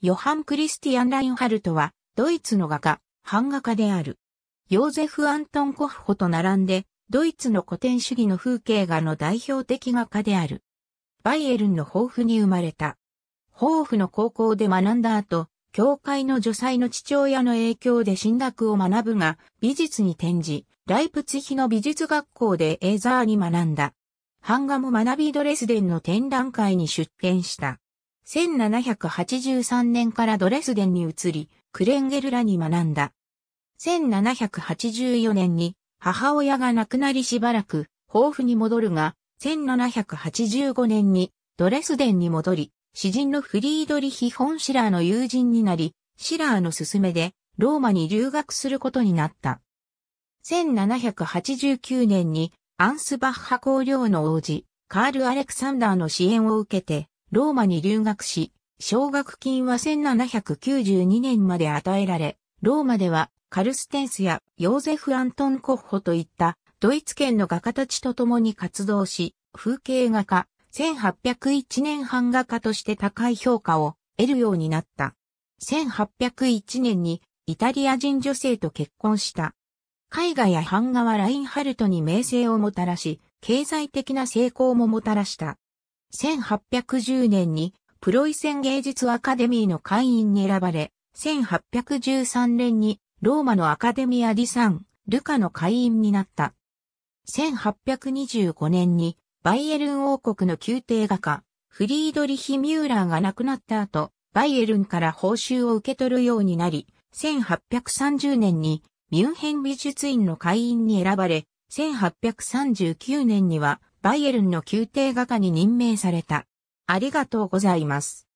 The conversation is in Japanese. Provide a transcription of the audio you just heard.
ヨハン・クリスティアン・ラインハルトは、ドイツの画家、版画家である。ヨーゼフ・アントン・コフホと並んで、ドイツの古典主義の風景画の代表的画家である。バイエルンの抱負に生まれた。抱負の高校で学んだ後、教会の女祭の父親の影響で進学を学ぶが、美術に転じ、ライプツヒの美術学校でエーザーに学んだ。版画も学びドレスデンの展覧会に出展した。1783年からドレスデンに移り、クレンゲルラに学んだ。1784年に母親が亡くなりしばらく、抱負に戻るが、1785年にドレスデンに戻り、詩人のフリードリヒ・フォン・シラーの友人になり、シラーの勧めでローマに留学することになった。1789年にアンスバッハ公領の王子、カール・アレクサンダーの支援を受けて、ローマに留学し、奨学金は1792年まで与えられ、ローマではカルステンスやヨーゼフ・アントン・コッホといったドイツ圏の画家たちと共に活動し、風景画家、1801年版画家として高い評価を得るようになった。1801年にイタリア人女性と結婚した。絵画や版画はラインハルトに名声をもたらし、経済的な成功ももたらした。1810年にプロイセン芸術アカデミーの会員に選ばれ、1813年にローマのアカデミア・ディ・サン・ルカの会員になった。1825年にバイエルン王国の宮廷画家、フリードリヒ・ミューラーが亡くなった後、バイエルンから報酬を受け取るようになり、1830年にミュンヘン美術院の会員に選ばれ、1839年にはバイエルンの宮廷画家に任命された。ありがとうございます。